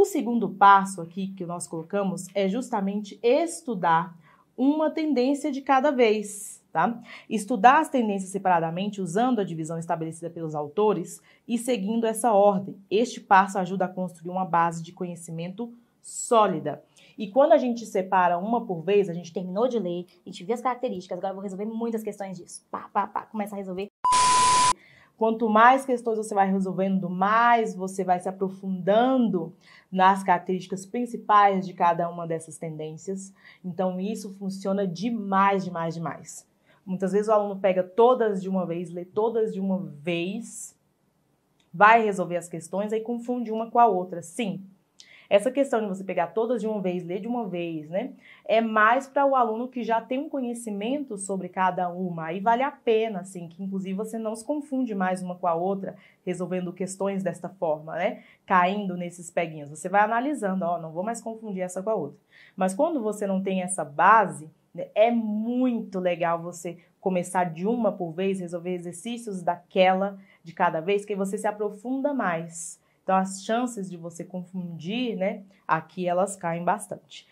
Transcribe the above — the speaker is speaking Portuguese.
O segundo passo aqui que nós colocamos é justamente estudar uma tendência de cada vez, tá? Estudar as tendências separadamente usando a divisão estabelecida pelos autores e seguindo essa ordem. Este passo ajuda a construir uma base de conhecimento sólida. E quando a gente separa uma por vez, a gente terminou de ler, a gente vê as características, agora eu vou resolver muitas questões disso. Pá, pá, pá, começa a resolver Quanto mais questões você vai resolvendo, mais você vai se aprofundando nas características principais de cada uma dessas tendências. Então, isso funciona demais, demais, demais. Muitas vezes o aluno pega todas de uma vez, lê todas de uma vez, vai resolver as questões e confunde uma com a outra. Sim, essa questão de você pegar todas de uma vez, ler de uma vez, né? É mais para o aluno que já tem um conhecimento sobre cada uma. Aí vale a pena, assim, que inclusive você não se confunde mais uma com a outra, resolvendo questões desta forma, né? Caindo nesses peguinhos. Você vai analisando, ó, não vou mais confundir essa com a outra. Mas quando você não tem essa base, né, é muito legal você começar de uma por vez, resolver exercícios daquela de cada vez, que você se aprofunda mais. Então as chances de você confundir, né, aqui elas caem bastante.